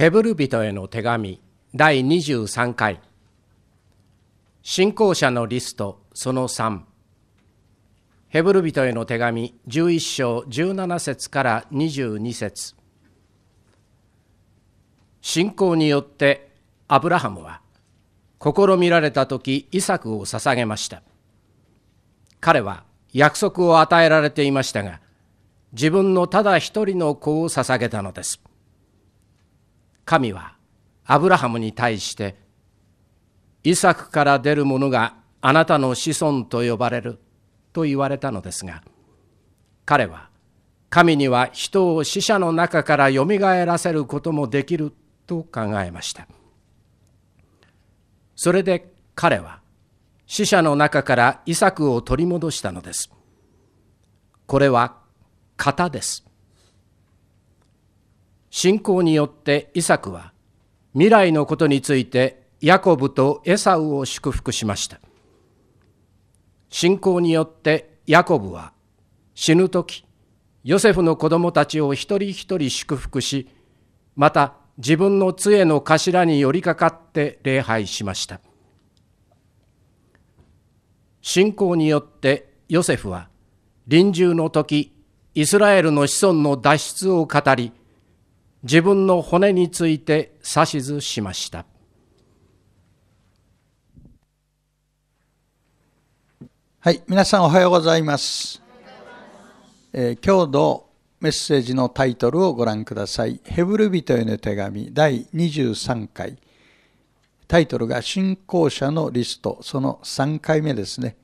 ヘブル人への手紙第23回信仰者のリストその3ヘブル人への手紙11章17節から22節信仰によってアブラハムは試みられた時イサクを捧げました彼は約束を与えられていましたが自分のただ一人の子を捧げたのです神はアブラハムに対してイサクから出る者があなたの子孫と呼ばれると言われたのですが彼は神には人を死者の中からよみがえらせることもできると考えましたそれで彼は死者の中からイサクを取り戻したのですこれは型です信仰によってイサクは未来のことについてヤコブとエサウを祝福しました信仰によってヤコブは死ぬ時ヨセフの子供たちを一人一人祝福しまた自分の杖の頭に寄りかかって礼拝しました信仰によってヨセフは臨終の時イスラエルの子孫の脱出を語り自分の骨について指図しましたはい皆さんおはようございますえー、今日のメッセージのタイトルをご覧くださいヘブル人への手紙第23回タイトルが信仰者のリストその3回目ですね、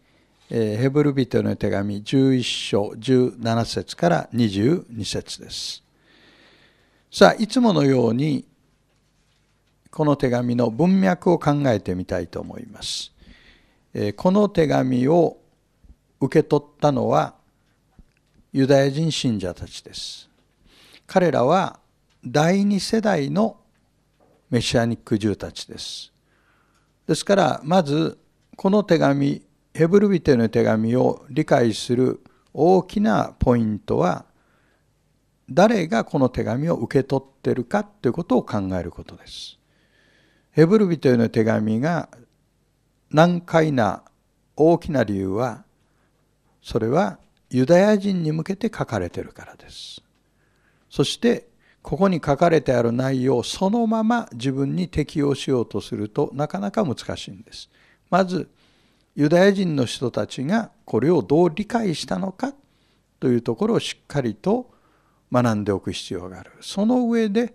えー、ヘブル人への手紙11章17節から22節ですさあいつものようにこの手紙の文脈を考えてみたいと思います。この手紙を受け取ったのはユダヤ人信者たちです。彼らは第2世代のメシアニック獣たちです。ですからまずこの手紙ヘブルビテの手紙を理解する大きなポイントは誰がこの手紙を受け取ってるかということを考えることです。ヘブル人への手紙が難解な大きな理由はそれはユダヤ人に向けて書かれてるからです。そしてここに書かれてある内容をそのまま自分に適用しようとするとなかなか難しいんです。まずユダヤ人の人たちがこれをどう理解したのかというところをしっかりと学んでおく必要があるその上で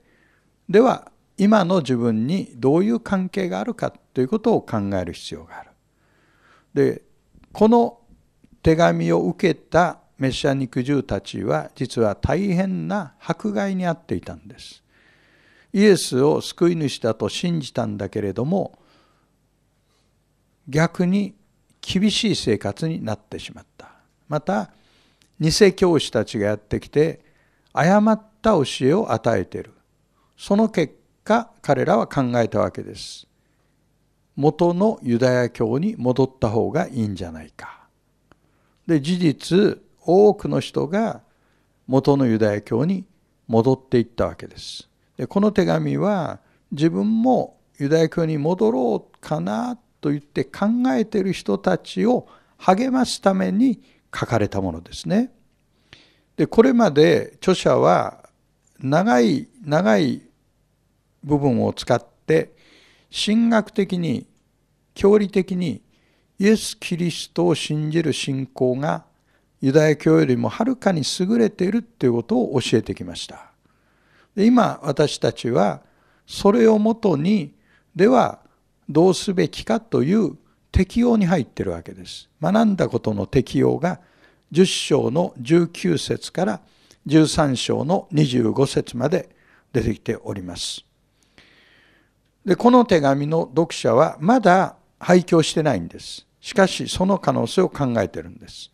では今の自分にどういう関係があるかということを考える必要があるでこの手紙を受けたメシア肉獣たちは実は大変な迫害に遭っていたんですイエスを救い主だと信じたんだけれども逆に厳しい生活になってしまったまた偽教師たちがやってきて誤った教えを与えているその結果彼らは考えたわけです元のユダヤ教に戻った方がいいんじゃないかで事実多くの人が元のユダヤ教に戻っていったわけですでこの手紙は自分もユダヤ教に戻ろうかなと言って考えている人たちを励ますために書かれたものですね。でこれまで著者は長い長い部分を使って神学的に教理的にイエス・キリストを信じる信仰がユダヤ教よりもはるかに優れているということを教えてきました。で今私たちはそれをもとにではどうすべきかという適用に入ってるわけです。学んだことの適用が10章の19節から13章の25節まで出てきております。で、この手紙の読者はまだ廃墟してないんです。しかし、その可能性を考えているんです。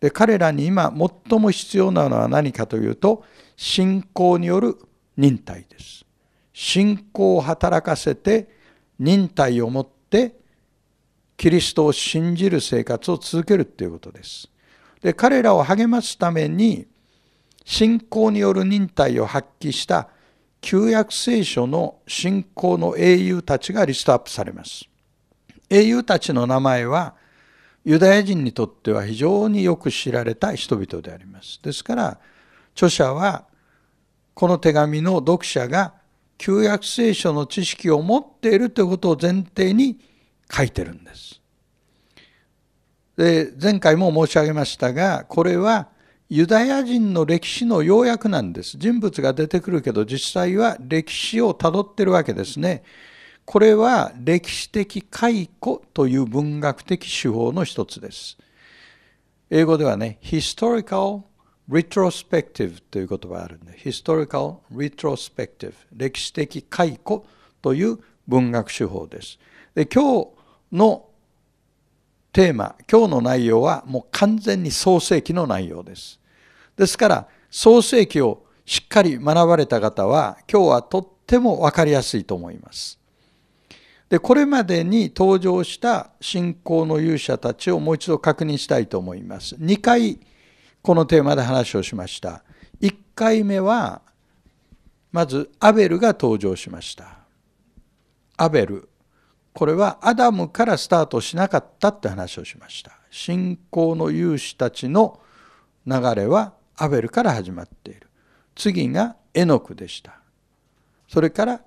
で、彼らに今最も必要なのは何かというと、信仰による忍耐です。信仰を働かせて、忍耐をもって、キリストを信じる生活を続けるということです。で彼らを励ますために信仰による忍耐を発揮した旧約聖書の信仰の英雄たちがリストアップされます。英雄たちの名前はユダヤ人にとっては非常によく知られた人々であります。ですから著者はこの手紙の読者が旧約聖書の知識を持っているということを前提に書いてるんです。で前回も申し上げましたがこれはユダヤ人の歴史の要約なんです人物が出てくるけど実際は歴史をたどってるわけですねこれは歴史的解雇という文学的手法の一つです英語ではね historical retrospective という言葉があるんで historical retrospective 歴史的解雇という文学手法ですで今日のテーマ、今日の内容はもう完全に創世記の内容です。ですから、創世記をしっかり学ばれた方は、今日はとってもわかりやすいと思います。で、これまでに登場した信仰の勇者たちをもう一度確認したいと思います。2回、このテーマで話をしました。1回目は、まず、アベルが登場しました。アベル。これはアダムからスタートしなかったって話をしました信仰の勇士たちの流れはアベルから始まっている次がエノクでしたそれから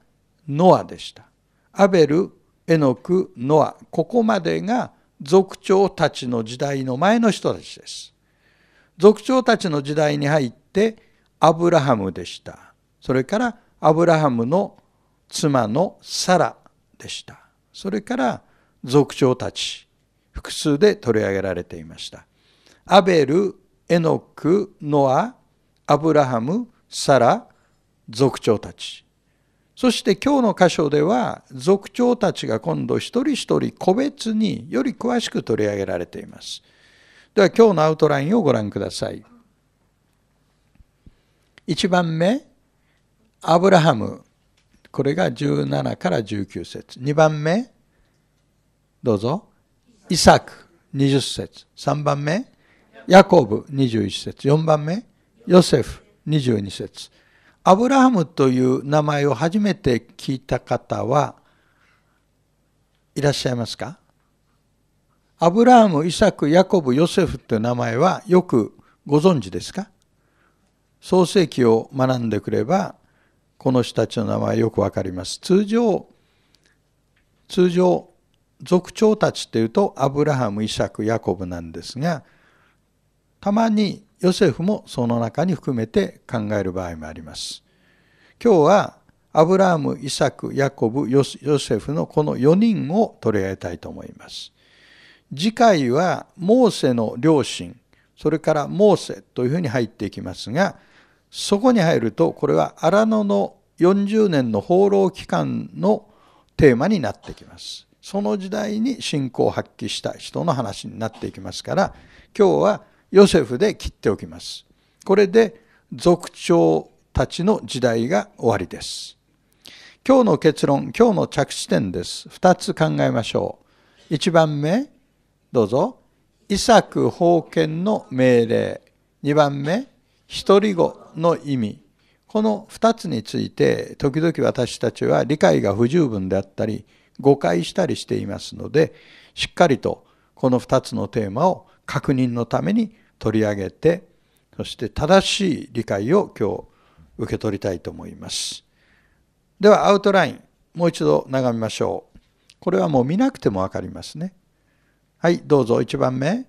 ノアでしたアベルエノクノアここまでが族長たちの時代の前の人たちです族長たちの時代に入ってアブラハムでしたそれからアブラハムの妻のサラでしたそれから族長たち複数で取り上げられていましたアベルエノクノアアブラハムサラ族長たちそして今日の箇所では族長たちが今度一人一人個別により詳しく取り上げられていますでは今日のアウトラインをご覧ください1番目アブラハムこれが17から19節2番目どうぞイサク20節3番目ヤコブ21節4番目ヨセフ22節アブラハムという名前を初めて聞いた方はいらっしゃいますかアブラハム、イサク、ヤコブ、ヨセフという名前はよくご存知ですか創世記を学んでくればこの人たちの名前よくわかります。通常、通常、族長たちっていうと、アブラハム、イサク、ヤコブなんですが、たまにヨセフもその中に含めて考える場合もあります。今日は、アブラハム、イサク、ヤコブ、ヨセフのこの4人を取り上げたいと思います。次回は、モーセの両親、それからモーセというふうに入っていきますが、そこに入るとこれは荒野の40年の放浪期間のテーマになってきますその時代に信仰を発揮した人の話になっていきますから今日はヨセフで切っておきますこれで族長たちの時代が終わりです今日の結論今日の着地点です2つ考えましょう1番目どうぞイサク封建の命令2番目独り子の意味この2つについて時々私たちは理解が不十分であったり誤解したりしていますのでしっかりとこの2つのテーマを確認のために取り上げてそして正しい理解を今日受け取りたいと思います。ではアウトラインもう一度眺めましょう。これはもう見なくても分かりますね。はいどうぞ1番目。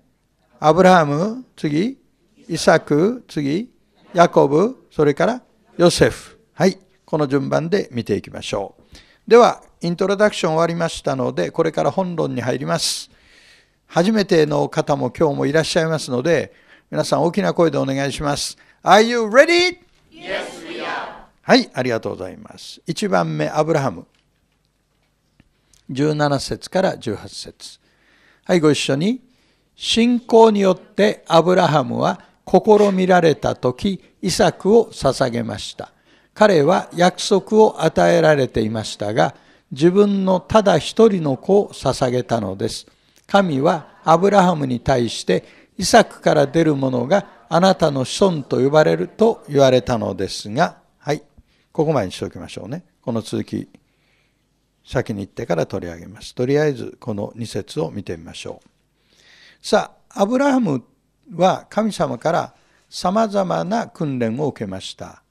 アブラハム次イサク次ヤコブ、それからヨセフ。はい。この順番で見ていきましょう。では、イントロダクション終わりましたので、これから本論に入ります。初めての方も今日もいらっしゃいますので、皆さん大きな声でお願いします。Are you ready? Yes, we are. はい、ありがとうございます。1番目、アブラハム。17節から18節。はい、ご一緒に。信仰によってアブラハムは試みられた時、イサクを捧げました。彼は約束を与えられていましたが、自分のただ一人の子を捧げたのです。神はアブラハムに対して、イサクから出るものがあなたの子孫と呼ばれると言われたのですが、はい。ここまでにしておきましょうね。この続き、先に行ってから取り上げます。とりあえず、この2節を見てみましょう。さあ、アブラハムは神様から様々な訓練を受けました。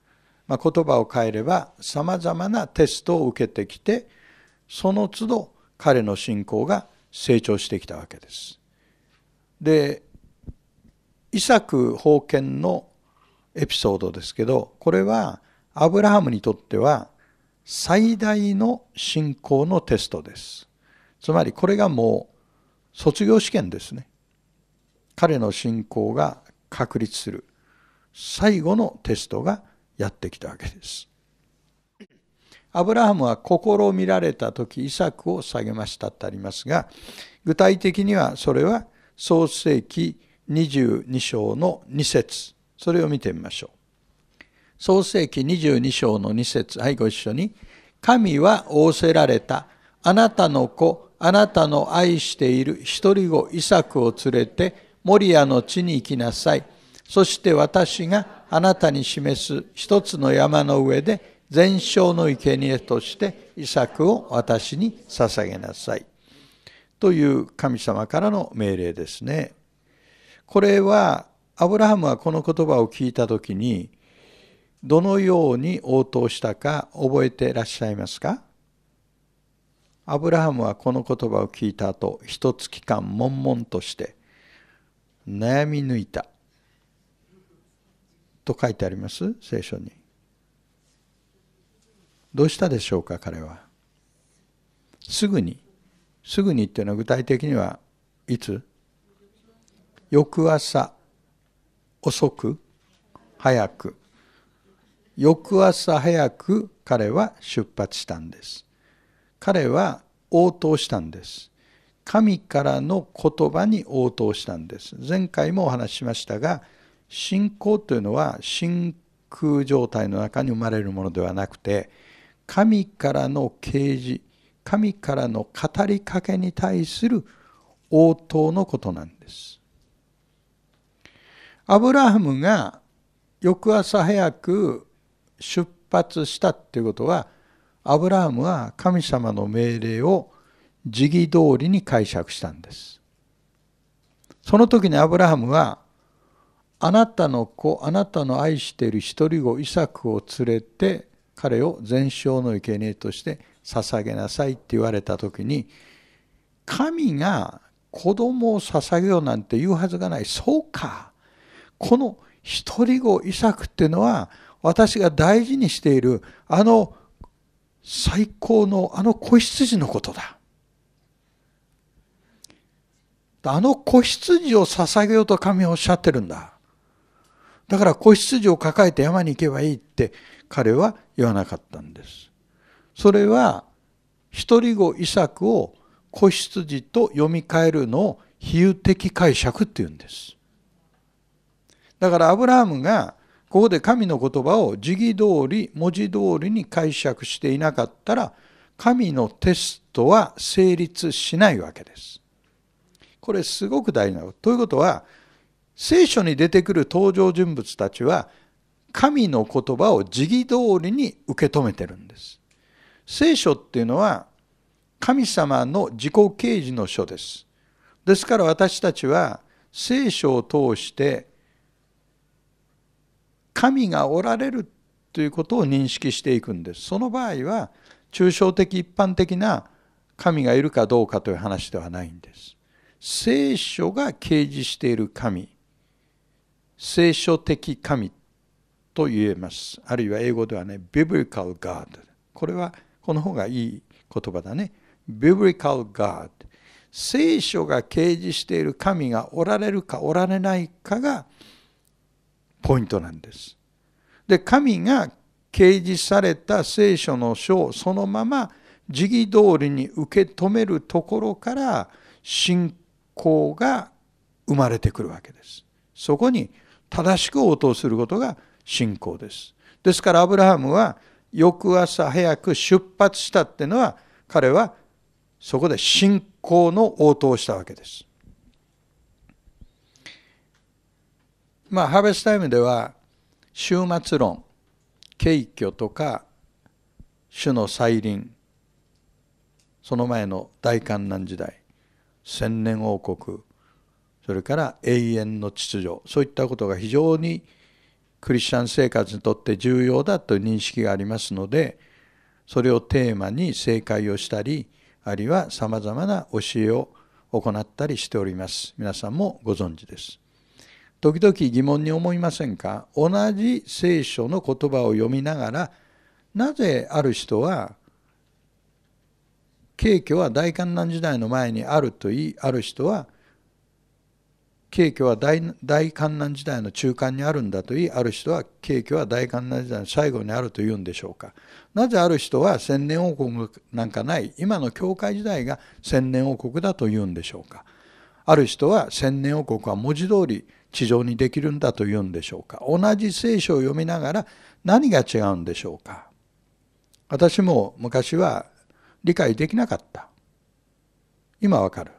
まあ、言葉を変えれば様々なテストを受けてきて、その都度彼の信仰が成長してきたわけです。で、イサク封建のエピソードですけど、これはアブラハムにとっては最大の信仰のテストです。つまりこれがもう卒業試験ですね。彼の信仰が確立する最後のテストがやってきたわけです。アブラハムは試みられた時イサクを下げましたってありますが具体的にはそれは創世紀22章の2節それを見てみましょう。創世紀22章の2節はいご一緒に「神は仰せられたあなたの子あなたの愛している一人子イサクを連れてモリアの地に行きなさい。そして私があなたに示す一つの山の上で全焼の生贄として遺作を私に捧げなさい。という神様からの命令ですね。これはアブラハムはこの言葉を聞いた時にどのように応答したか覚えてらっしゃいますかアブラハムはこの言葉を聞いた後一月間悶々として悩み抜いたと書いてあります聖書にどうしたでしょうか彼はすぐにすぐにっていうのは具体的にはいつ翌朝遅く早く翌朝早く彼は出発したんです彼は応答したんです神からの言葉に応答したんです。前回もお話ししましたが、信仰というのは真空状態の中に生まれるものではなくて、神からの啓示、神からの語りかけに対する応答のことなんです。アブラハムが翌朝早く出発したということは、アブラハムは神様の命令を時義通りに解釈したんです。その時にアブラハムは、あなたの子、あなたの愛している一人子イサクを連れて、彼を全焼の生贄として捧げなさいって言われた時に、神が子供を捧げようなんて言うはずがない。そうか。この一人子イサクっていうのは、私が大事にしている、あの最高のあの子羊のことだ。あの子羊を捧げようと神はおっしゃってるんだ。だから子羊を抱えて山に行けばいいって彼は言わなかったんです。それは一人子イサクを子羊と読み替えるのを比喩的解釈っていうんです。だからアブラハムがここで神の言葉を字義通り文字通りに解釈していなかったら神のテストは成立しないわけです。これすごく大事なこと。ということは、聖書に出てくる登場人物たちは、神の言葉を時儀通りに受け止めてるんです。聖書っていうのは、神様の自己啓示の書です。ですから私たちは、聖書を通して、神がおられるということを認識していくんです。その場合は、抽象的一般的な神がいるかどうかという話ではないんです。聖書が掲示している神聖書的神と言えますあるいは英語ではね Biblical God これはこの方がいい言葉だね Biblical God 聖書が掲示している神がおられるかおられないかがポイントなんですで神が掲示された聖書の書をそのまま時期通りに受け止めるところから信行が生まれてくるわけです。そこに正しく応答することが信仰です。ですからアブラハムは翌朝早く出発したってのは彼はそこで信仰の応答をしたわけです。まあハーベスタイムでは終末論軽挙とか主の再臨その前の大観難時代千年王国それから永遠の秩序そういったことが非常にクリスチャン生活にとって重要だという認識がありますのでそれをテーマに正解をしたりあるいはさまざまな教えを行ったりしております皆さんもご存知です時々疑問に思いませんか同じ聖書の言葉を読みながらなぜある人は景挙は大観覧時代の前にあるといいある人は景挙は大大観覧時代の中間にあるんだといいある人は景挙は大観覧時代の最後にあると言うんでしょうかなぜある人は千年王国なんかない今の教会時代が千年王国だと言うんでしょうかある人は千年王国は文字通り地上にできるんだと言うんでしょうか同じ聖書を読みながら何が違うんでしょうか私も昔は理解できなかった今わかる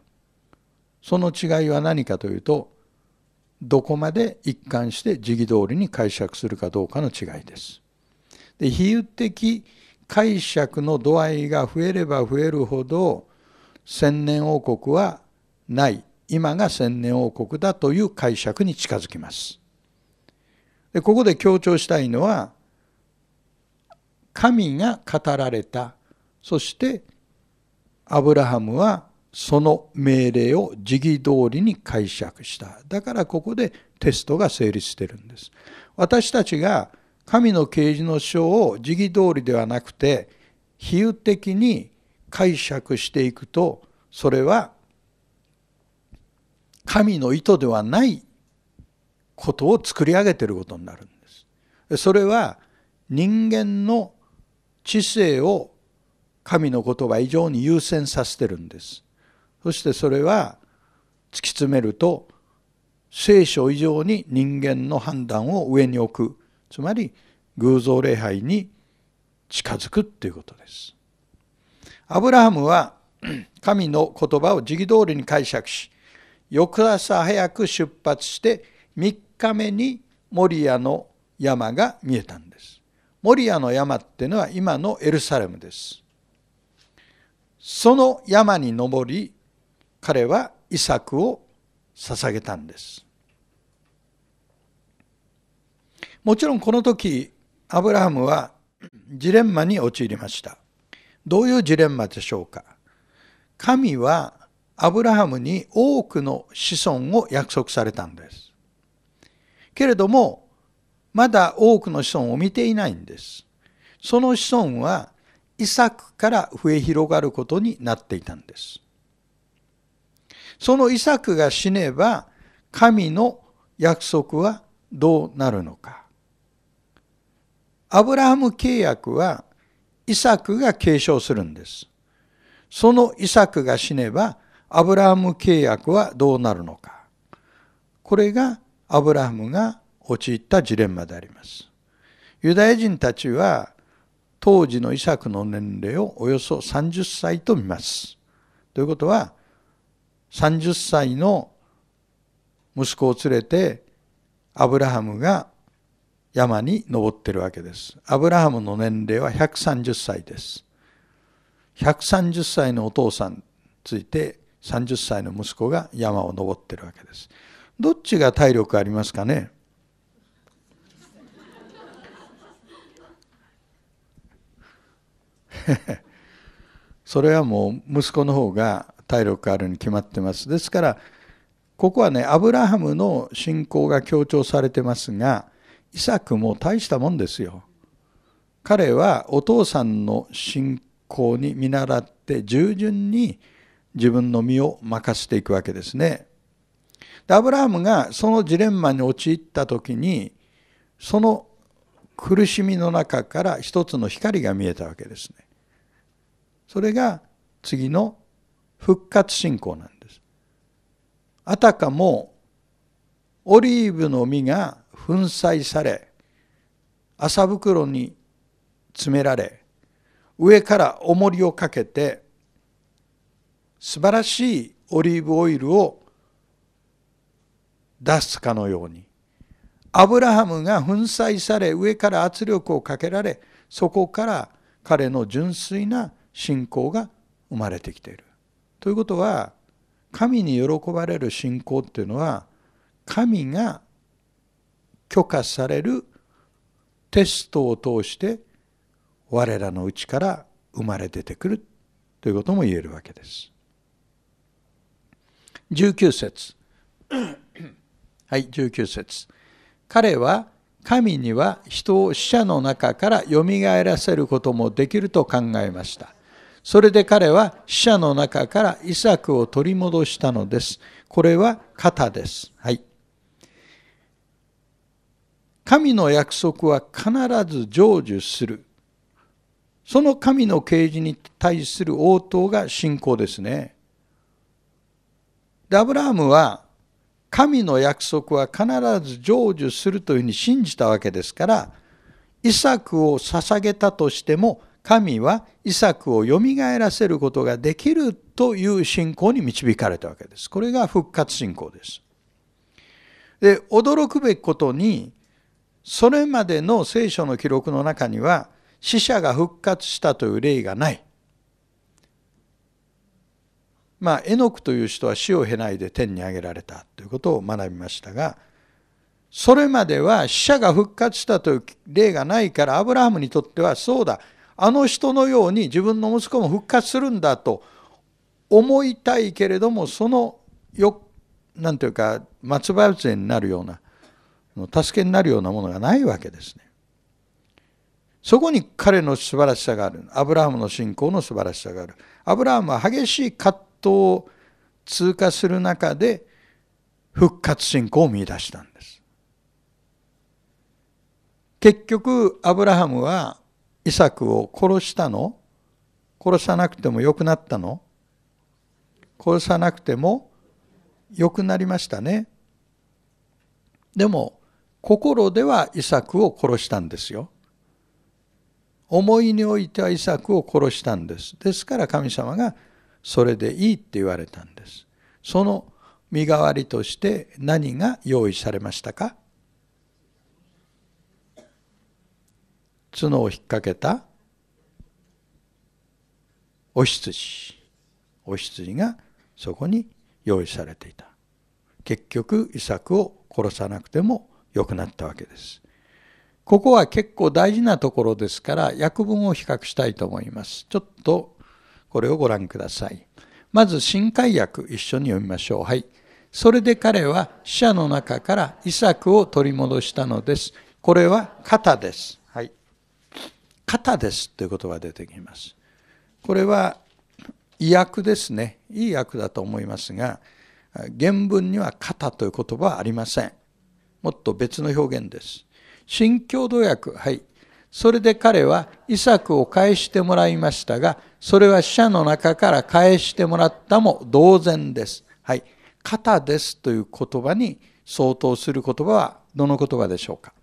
その違いは何かというとどこまで一貫して時期通りに解釈するかどうかの違いですで比喩的解釈の度合いが増えれば増えるほど千年王国はない今が千年王国だという解釈に近づきますでここで強調したいのは神が語られたそしてアブラハムはその命令を時期通りに解釈した。だからここでテストが成立してるんです。私たちが神の啓示の書を時期通りではなくて比喩的に解釈していくとそれは神の意図ではないことを作り上げてることになるんです。それは人間の知性を神の言葉以上に優先させてるんですそしてそれは突き詰めると聖書以上に人間の判断を上に置くつまり偶像礼拝に近づくということですアブラハムは 神の言葉を時期通りに解釈し翌朝早く出発して3日目にモリアの山が見えたんです。モリアの山っていうのは今のエルサレムです。その山に登り彼は遺作を捧げたんですもちろんこの時アブラハムはジレンマに陥りましたどういうジレンマでしょうか神はアブラハムに多くの子孫を約束されたんですけれどもまだ多くの子孫を見ていないんですその子孫はイサクから増え広がることになっていたんです。そのイサクが死ねば神の約束はどうなるのか。アブラハム契約はイサクが継承するんです。そのイサクが死ねばアブラハム契約はどうなるのか。これがアブラハムが陥ったジレンマであります。ユダヤ人たちは当時のイサクの年齢をおよそ30歳と見ます。ということは、30歳の息子を連れて、アブラハムが山に登ってるわけです。アブラハムの年齢は130歳です。130歳のお父さんついて30歳の息子が山を登ってるわけです。どっちが体力ありますかね それはもう息子の方が体力あるに決まってます。ですからここはねアブラハムの信仰が強調されてますがイサクも大したもんですよ。彼はお父さんの信仰に見習って従順に自分の身を任せていくわけですね。でアブラハムがそのジレンマに陥った時にその苦しみの中から一つの光が見えたわけですね。それが次の復活信仰なんです。あたかもオリーブの実が粉砕され麻袋に詰められ上から重りをかけて素晴らしいオリーブオイルを出すかのようにアブラハムが粉砕され上から圧力をかけられそこから彼の純粋な信仰が生まれてきている。ということは神に喜ばれる信仰っていうのは神が許可されるテストを通して我らのうちから生まれ出てくるということも言えるわけです。19節はい19節彼は神には人を死者の中からよみがえらせることもできると考えましたそれで彼は死者の中からイサクを取り戻したのです。これは型です。はい。神の約束は必ず成就する。その神の啓示に対する応答が信仰ですね。で、アブラハムは神の約束は必ず成就するというふうに信じたわけですから、イサクを捧げたとしても神はイサクをよみがえらせることができるという信仰に導かれたわけです。これが復活信仰です。で驚くべきことにそれまでの聖書の記録の中には死者が復活したという例がない。まあ、エノクという人は死を経ないで天に上げられたということを学びましたがそれまでは死者が復活したという例がないからアブラハムにとってはそうだあの人のように自分の息子も復活するんだと思いたいけれどもそのよなんていうか松葉林になるような助けになるようなものがないわけですね。そこに彼の素晴らしさがある。アブラハムの信仰の素晴らしさがある。アブラハムは激しい葛藤を通過する中で復活信仰を見出したんです。結局アブラハムはイサクを殺したの殺さなくても良くなったの殺さなくても良くなりましたね。でも、心ではイサクを殺したんですよ。思いにおいてはイサクを殺したんです。ですから神様がそれでいいって言われたんです。その身代わりとして何が用意されましたか角を引っ掛けたお羊お羊がそこに用意されていた結局イサクを殺さなくても良くなったわけですここは結構大事なところですから訳文を比較したいと思いますちょっとこれをご覧くださいまず新海訳一緒に読みましょうはいそれで彼は死者の中からイサクを取り戻したのですこれは肩です肩ですという言葉が出てきます。これは意訳ですね。いい訳だと思いますが、原文には肩という言葉はありません。もっと別の表現です。新共同訳、はい。それで彼は遺作を返してもらいましたが、それは死者の中から返してもらったも同然です。はい。肩ですという言葉に相当する言葉はどの言葉でしょうか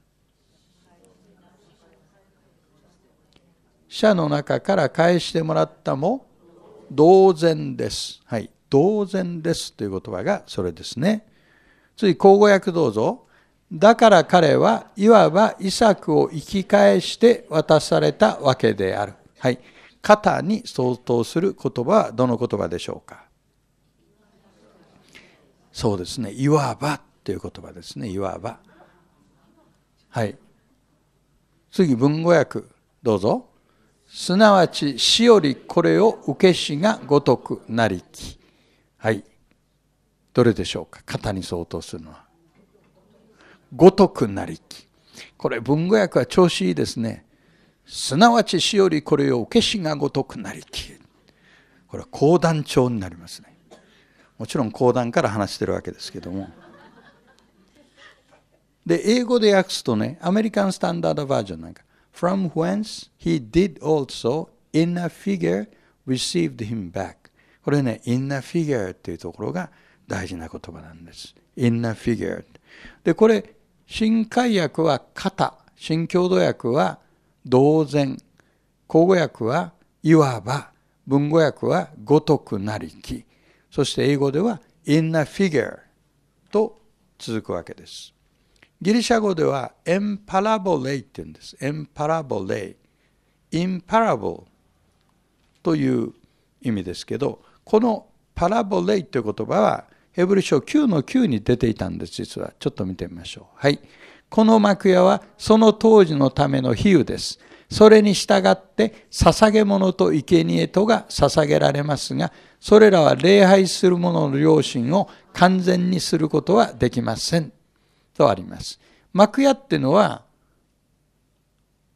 社の中から返してもらったも同然です。はい。同然ですという言葉がそれですね。次、口語訳どうぞ。だから彼はいわば遺作を生き返して渡されたわけである。はい。肩に相当する言葉はどの言葉でしょうかそうですね。いわばという言葉ですね。いわば。はい。次、文語訳、どうぞ。すなわち死よりこれを受けしがごとくなりき。はい。どれでしょうか肩に相当するのは。ごとくなりき。これ文語訳は調子いいですね。すなわち死よりこれを受けしがごとくなりき。これは講談調になりますね。もちろん講談から話してるわけですけども。で、英語で訳すとね、アメリカンスタンダードバージョンなんか、from whence he did also in a figure received him back これね in a figure っていうところが大事な言葉なんです in a figure でこれ新海訳は型新共同訳は同然口語訳はいわば文語訳はごとくなりきそして英語では in a figure と続くわけですギリシャ語ではエンパラボレイって言うんです。エンパラボレイ。インパラボという意味ですけど、このパラボレイという言葉はヘブル書9の9に出ていたんです、実は。ちょっと見てみましょう。はい。この幕屋はその当時のための比喩です。それに従って捧げ物と生贄とが捧げられますが、それらは礼拝する者の良心を完全にすることはできません。とあります。幕屋っていうのは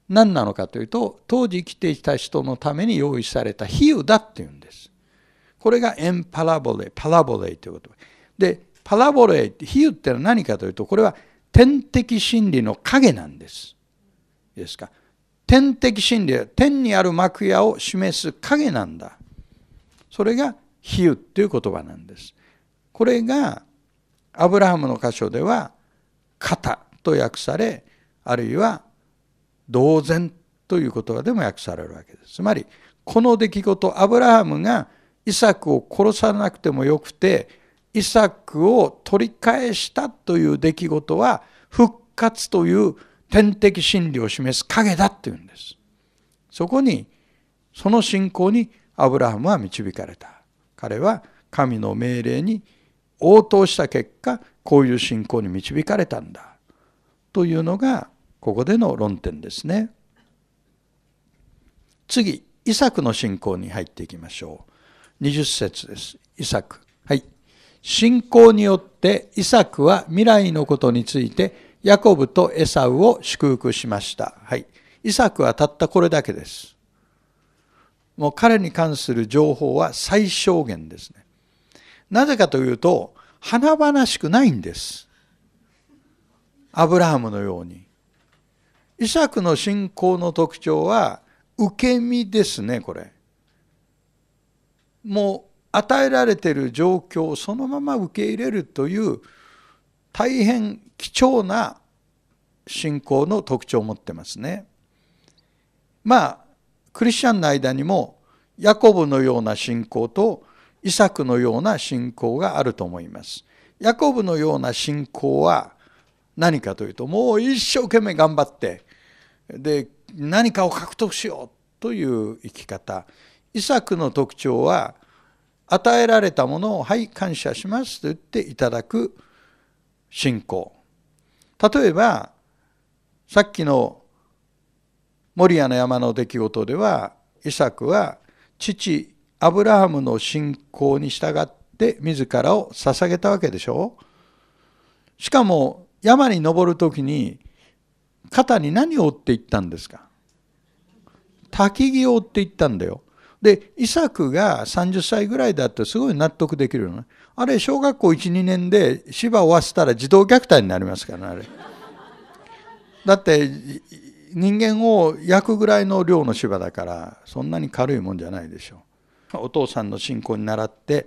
何なのかというと当時生きていた人のために用意された比喩だっていうんです。これがエンパラボレパラボレということでパラボレって比喩ってのは何かというとこれは天的真理の影なんです。いいですか天的真理は天にある幕屋を示す影なんだ。それが比喩っていう言葉なんです。これがアブラハムの箇所では肩と訳されあるいは同然という言葉でも訳されるわけですつまりこの出来事アブラハムがイサクを殺さなくてもよくてイサクを取り返したという出来事は復活という天敵心理を示す影だというんです。そこにその信仰にアブラハムは導かれた。彼は神の命令に応答した結果こういう信仰に導かれたんだというのがここでの論点ですね。次イサクの信仰に入っていきましょう。20節です。イサク。はい。信仰によってイサクは未来のことについてヤコブとエサウを祝福しました。はい。イサクはたったこれだけです。もう彼に関する情報は最小限ですね。なぜかというと、華々しくないんです。アブラハムのように。イサクの信仰の特徴は受け身ですねこれ。もう与えられている状況をそのまま受け入れるという大変貴重な信仰の特徴を持ってますね。まあクリスチャンの間にもヤコブのような信仰とイサクのような信仰があると思います。ヤコブのような信仰は何かというともう一生懸命頑張ってで何かを獲得しようという生き方イサクの特徴は与えられたものを「はい感謝します」と言っていただく信仰例えばさっきの守谷の山の出来事ではイサクは父アブラハムの信仰に従って自らを捧げたわけでしょうしかも山に登る時に肩に何を追っていったんですか焚き木を追っていったんだよ。でイサクが30歳ぐらいだとすごい納得できるのね。あれ小学校12年で芝を終わせたら児童虐待になりますからねあれ。だって人間を焼くぐらいの量の芝だからそんなに軽いもんじゃないでしょお父さんの信仰に倣って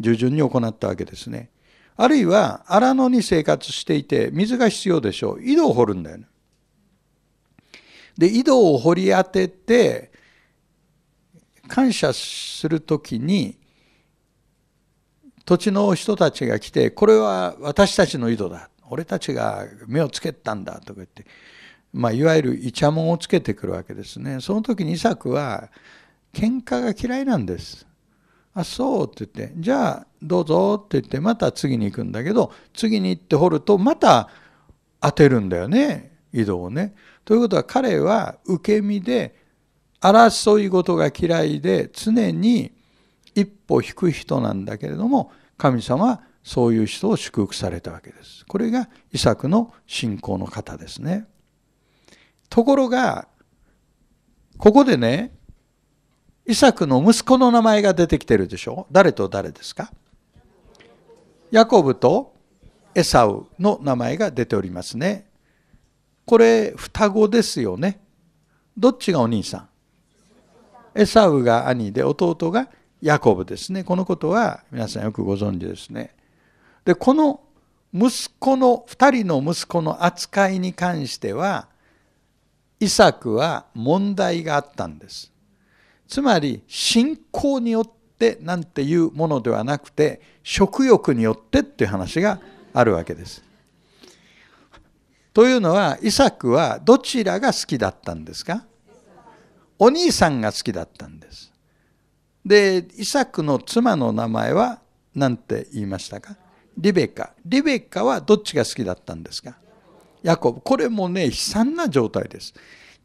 従順に行ったわけですね。あるいは荒野に生活していて水が必要でしょう井戸を掘るんだよね。で井戸を掘り当てて感謝する時に土地の人たちが来てこれは私たちの井戸だ俺たちが目をつけたんだとか言って、まあ、いわゆるイチャモンをつけてくるわけですね。その時にイサクは喧嘩が嫌いなんです。あ、そうって言って、じゃあどうぞって言って、また次に行くんだけど、次に行って掘ると、また当てるんだよね、井戸をね。ということは彼は受け身で、争い事が嫌いで、常に一歩引く人なんだけれども、神様はそういう人を祝福されたわけです。これがイサクの信仰の方ですね。ところが、ここでね、イサクの息子の名前が出てきてるでしょ誰と誰ですかヤコブとエサウの名前が出ておりますね。これ双子ですよね。どっちがお兄さんエサウが兄で弟がヤコブですね。このことは皆さんよくご存知ですね。で、この息子の、2人の息子の扱いに関しては、イサクは問題があったんです。つまり信仰によってなんていうものではなくて食欲によってっていう話があるわけです。というのはイサクはどちらが好きだったんですかお兄さんが好きだったんです。でイサクの妻の名前は何て言いましたかリベカ。リベカはどっちが好きだったんですかヤコブ。これもね悲惨な状態です。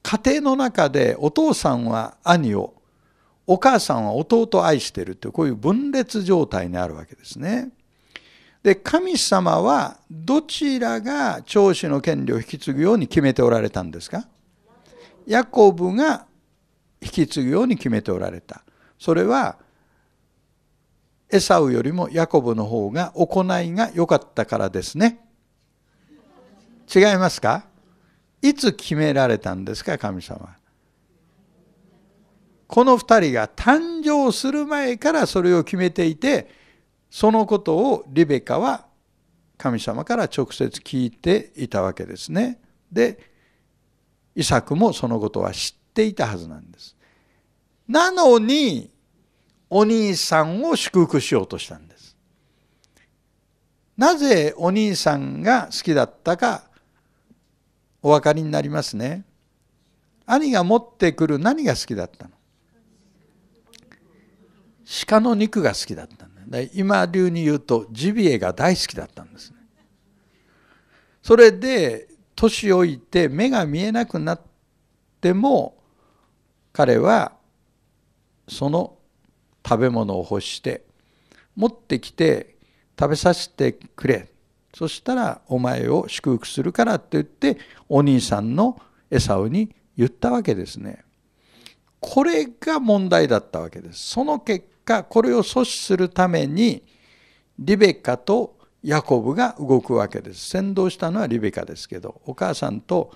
家庭の中でお父さんは兄をお母さんは弟を愛しているというこういう分裂状態にあるわけですね。で神様はどちらが長子の権利を引き継ぐように決めておられたんですかヤコブが引き継ぐように決めておられた。それはエサウよりもヤコブの方が行いが良かったからですね。違いますかいつ決められたんですか神様。この2人が誕生する前からそれを決めていてそのことをリベカは神様から直接聞いていたわけですね。でイサクもそのことは知っていたはずなんです。なのにお兄さんを祝福しようとしたんです。なぜお兄さんが好きだったかお分かりになりますね。兄が持ってくる何が好きだったの鹿の肉が好きだったんだ今流に言うとジビエが大好きだったんですねそれで年老いて目が見えなくなっても彼はその食べ物を欲して持ってきて食べさせてくれそしたらお前を祝福するからって言ってお兄さんのエサウに言ったわけですね。これが問題だったわけです。その結果これを阻止するためにリベカとヤコブが動くわけです先導したのはリベカですけどお母さんと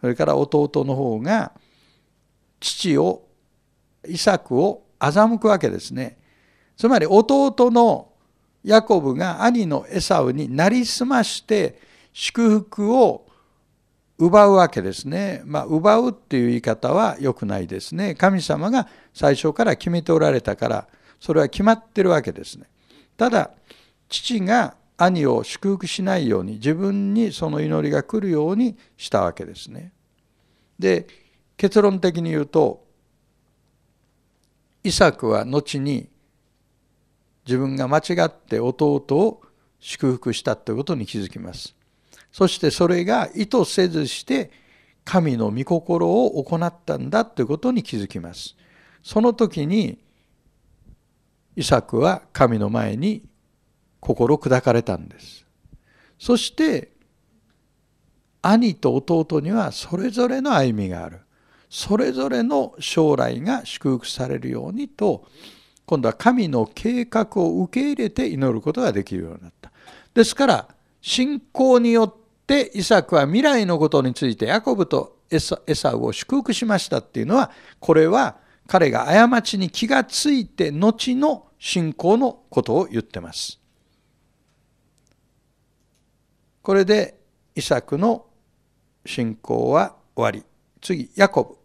それから弟の方が父をイサクを欺くわけですねつまり弟のヤコブが兄のエサウになりすまして祝福を奪うわけですね。まあ、奪うっていう言い方は良くないですね。神様が最初から決めておられたから、それは決まってるわけですね。ただ父が兄を祝福しないように自分にその祈りが来るようにしたわけですね。で結論的に言うとイサクは後に自分が間違って弟を祝福したということに気づきます。そしてそれが意図せずして神の御心を行ったんだということに気づきます。その時にイサクは神の前に心砕かれたんです。そして兄と弟にはそれぞれの歩みがある。それぞれの将来が祝福されるようにと今度は神の計画を受け入れて祈ることができるようになった。ですから信仰によってイサクは未来のことについてヤコブとエサウを祝福しましたっていうのはこれは彼が過ちに気がついて後の信仰のことを言ってます。これでイサクの信仰は終わり。次、ヤコ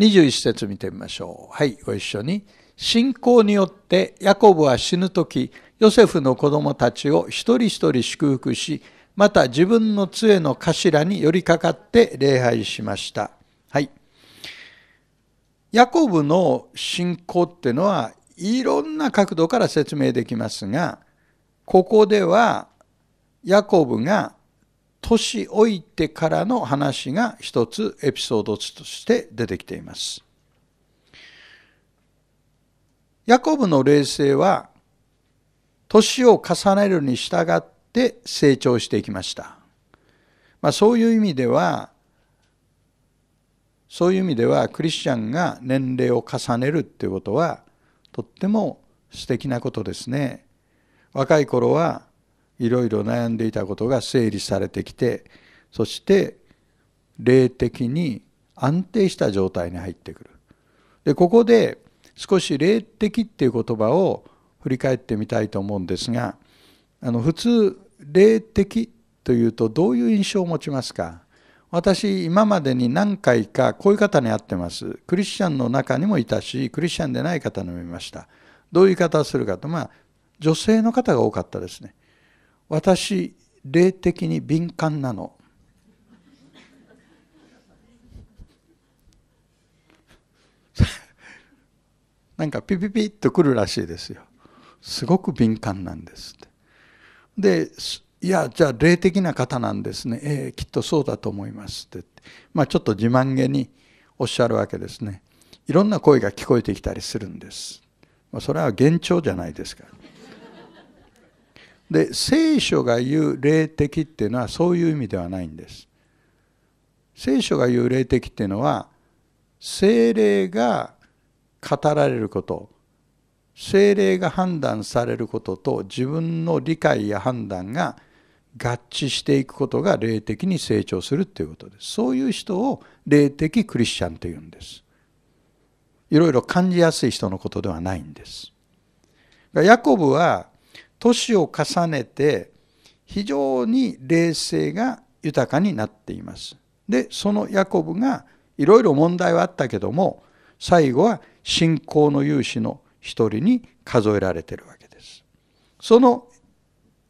ブ。21節見てみましょう。はい、ご一緒に。信仰によってヤコブは死ぬ時ヨセフの子供たちを一人一人祝福しまた自分の杖の頭に寄りかかって礼拝しました。はい。ヤコブの信仰ってのはいろんな角度から説明できますが、ここではヤコブが年老いてからの話が一つエピソードとして出てきています。ヤコブの霊性は年を重ねるに従っって成長していきました。まあ、そういう意味ではそういう意味ではクリスチャンが年齢を重ねるっていうことはとっても素敵なことですね。若い頃はいろいろ悩んでいたことが整理されてきてそして霊的に安定した状態に入ってくる。でここで少し霊的っていう言葉を振り返ってみたいと思うんですがあの普通霊的というとどういう印象を持ちますか私今までに何回かこういう方に会ってますクリスチャンの中にもいたしクリスチャンでない方にもいましたどういう言い方をするかとまあ女性の方が多かったですね私霊的に敏感なの なんかピピピッとくるらしいですよ。すごく敏感なんですって。で、いや、じゃあ霊的な方なんですね。えー、きっとそうだと思いますってって。まあちょっと自慢げにおっしゃるわけですね。いろんな声が聞こえてきたりするんです。まあ、それは幻聴じゃないですか。で、聖書が言う霊的っていうのはそういう意味ではないんです。聖書が言う霊的っていうのは、精霊が語られること精霊が判断されることと自分の理解や判断が合致していくことが霊的に成長するっていうことです。そういう人を霊的クリスチャンというんです。いろいろ感じやすい人のことではないんです。ヤコブは年を重ねて非常に霊性が豊かになっています。で、そのヤコブがいろいろ問題はあったけども、最後は信仰の勇士の一人に数えられているわけです。その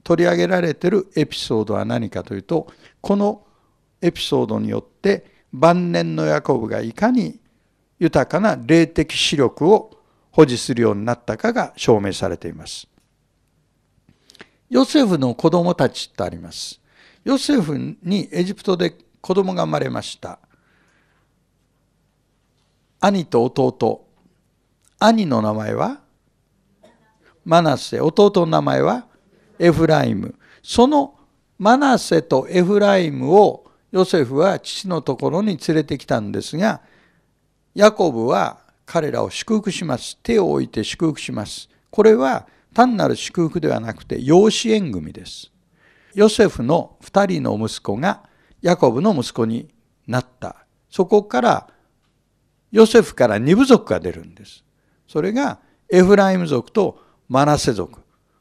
取り上げられているエピソードは何かというとこのエピソードによって晩年のヤコブがいかに豊かな霊的視力を保持するようになったかが証明されています。ヨセフの子供たちってあります。ヨセフにエジプトで子供が生まれました。兄と弟兄の名前はマナセ弟の名前はエフライムそのマナセとエフライムをヨセフは父のところに連れてきたんですがヤコブは彼らを祝福します手を置いて祝福しますこれは単なる祝福ではなくて養子縁組ですヨセフの2人の息子がヤコブの息子になったそこからヨセフから2部族が出るんですそれがエフライム族とマナセ族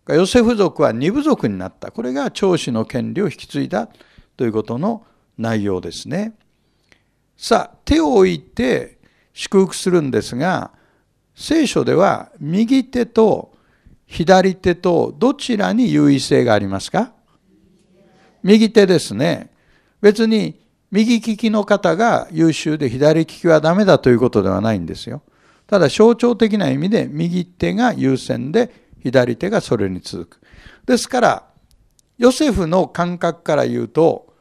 ヨセフ族は二部族になったこれが長子の権利を引き継いだということの内容ですねさあ手を置いて祝福するんですが聖書では右手と左手とどちらに優位性がありますか右手ですね別に右利きの方が優秀で左利きはダメだということではないんですよただ象徴的な意味で右手が優先で左手がそれに続く。ですから、ヨセフの感覚から言うと、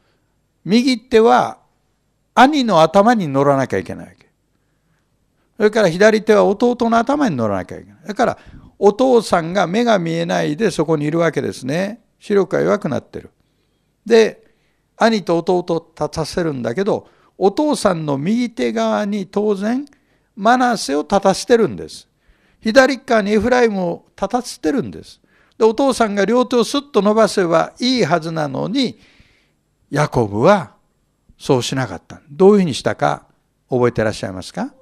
右手は兄の頭に乗らなきゃいけないわけ。それから左手は弟の頭に乗らなきゃいけない。だから、お父さんが目が見えないでそこにいるわけですね。視力が弱くなってる。で、兄と弟を立たせるんだけど、お父さんの右手側に当然マナセを立たしてるんです。左側にエフライムを立たせてるんです。でお父さんが両手をすっと伸ばせばいいはずなのにヤコブはそうしなかった。どういうふうにしたか覚えてらっしゃいますか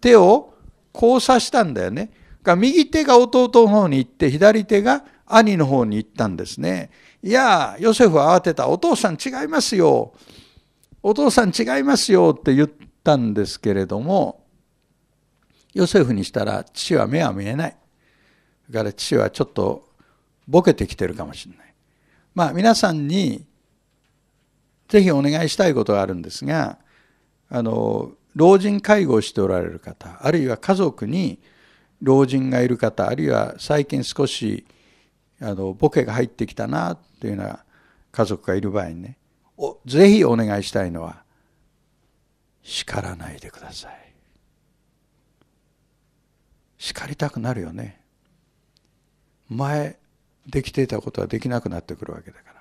手を交差したんだよね。が右手が弟の方に行って左手が兄の方に行ったんですね。いやヨセフは慌てた。お父さん違いますよ。お父さん違いますよって言ったんですけれどもヨセフにしたら父は目は見えないだから父はちょっとボケてきてるかもしれないまあ皆さんにぜひお願いしたいことがあるんですがあの老人介護をしておられる方あるいは家族に老人がいる方あるいは最近少しあのボケが入ってきたなというような家族がいる場合にねぜひお願いしたいのは叱らないでください叱りたくなるよね前できていたことはできなくなってくるわけだか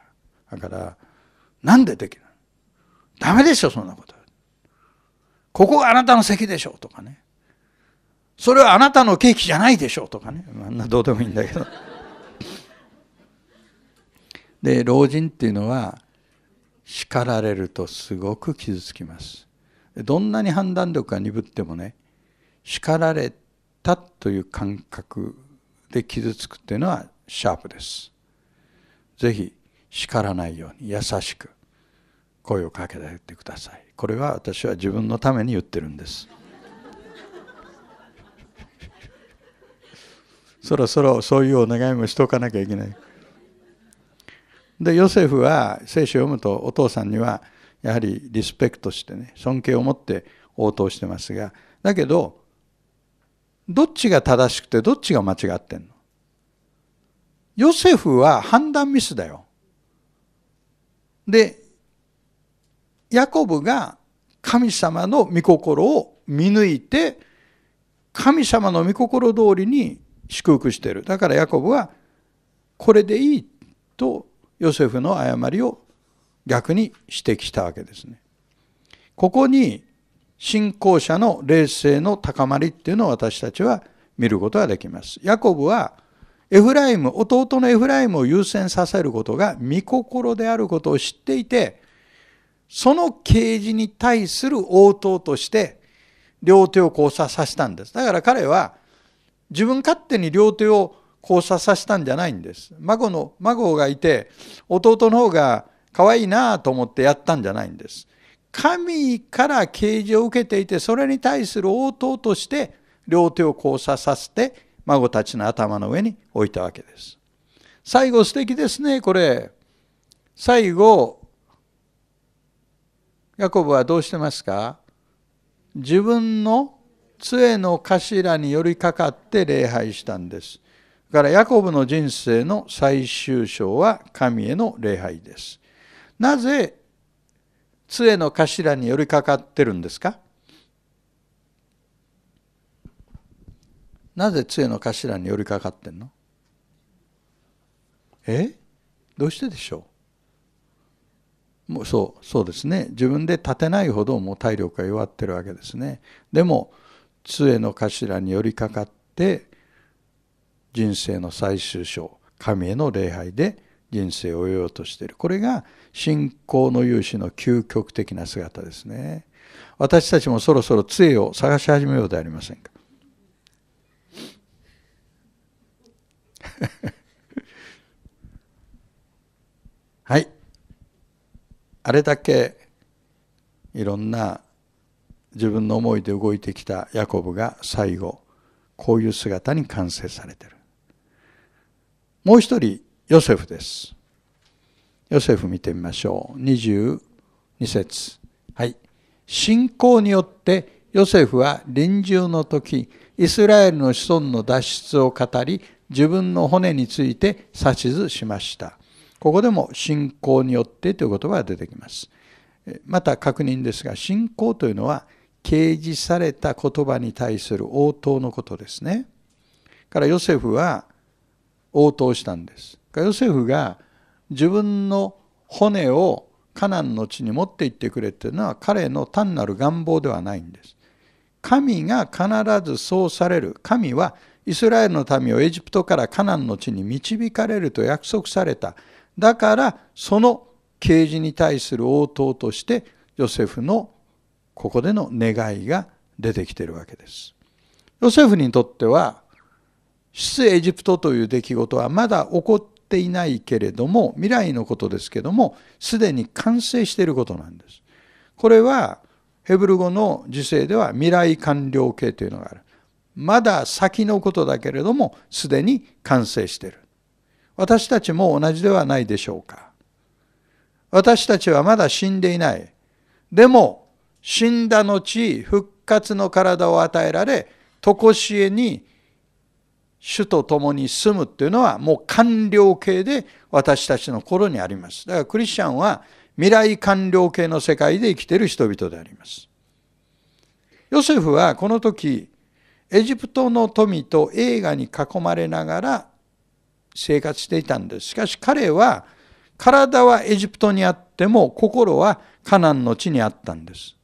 らだからなんでできないダメでしょそんなことここがあなたの席でしょとかねそれはあなたのケーキじゃないでしょとかねあんなどうでもいいんだけど で老人っていうのは叱られるとすごく傷つきますどんなに判断力が鈍ってもね叱られったという感覚で傷つくっていうのはシャープです。ぜひ叱らないように優しく声をかけてあてください。これは私は自分のために言ってるんです。そろそろそういうお願いもしておかなきゃいけない。でヨセフは聖書を読むとお父さんにはやはりリスペクトしてね尊敬を持って応答してますがだけどどっちが正しくてどっちが間違ってんのヨセフは判断ミスだよ。で、ヤコブが神様の御心を見抜いて、神様の御心通りに祝福してる。だからヤコブは、これでいいとヨセフの誤りを逆に指摘したわけですね。ここに信仰者の霊性の高まりっていうのを私たちは見ることができます。ヤコブはエフライム、弟のエフライムを優先させることが御心であることを知っていて、その啓示に対する応答として、両手を交差させたんです。だから彼は、自分勝手に両手を交差させたんじゃないんです。孫の、孫がいて、弟の方が可愛いなと思ってやったんじゃないんです。神から啓示を受けていて、それに対する応答として、両手を交差させて、孫たちの頭の上に置いたわけです。最後、素敵ですね、これ。最後、ヤコブはどうしてますか自分の杖の頭に寄りかかって礼拝したんです。だからヤコブの人生の最終章は神への礼拝です。なぜ杖の頭に寄りかかってるんですかなぜ杖の頭に寄りかかってんのえどうしてでしょうもうそうそうですね自分で立てないほどもう体力が弱ってるわけですねでも杖の頭に寄りかかって人生の最終章神への礼拝で人生を終えようとしているこれが信仰の勇士の究極的な姿ですね私たちもそろそろ杖を探し始めようではありませんか はいあれだけいろんな自分の思いで動いてきたヤコブが最後こういう姿に完成されてるもう一人ヨセフですヨセフ見てみましょう。22節。はい。信仰によってヨセフは臨終の時、イスラエルの子孫の脱出を語り、自分の骨について指図しました。ここでも信仰によってという言葉が出てきます。また確認ですが、信仰というのは、掲示された言葉に対する応答のことですね。からヨセフは応答したんです。ヨセフが自分の骨をカナンの地に持って行ってくれっていうのは彼の単なる願望ではないんです。神が必ずそうされる。神はイスラエルの民をエジプトからカナンの地に導かれると約束された。だからその啓示に対する応答としてヨセフのここでの願いが出てきてるわけです。ヨセフにとっては出エジプトという出来事はまだ起こっていないけれども、未来のことですけども、すでに完成していることなんです。これは、ヘブル語の時世では未来完了形というのがある。まだ先のことだけれども、すでに完成している。私たちも同じではないでしょうか。私たちはまだ死んでいない。でも、死んだ後、復活の体を与えられ、とこしえに主と共に住むっていうのはもう官僚系で私たちの頃にあります。だからクリスチャンは未来官僚系の世界で生きている人々であります。ヨセフはこの時エジプトの富と映画に囲まれながら生活していたんです。しかし彼は体はエジプトにあっても心はカナンの地にあったんです。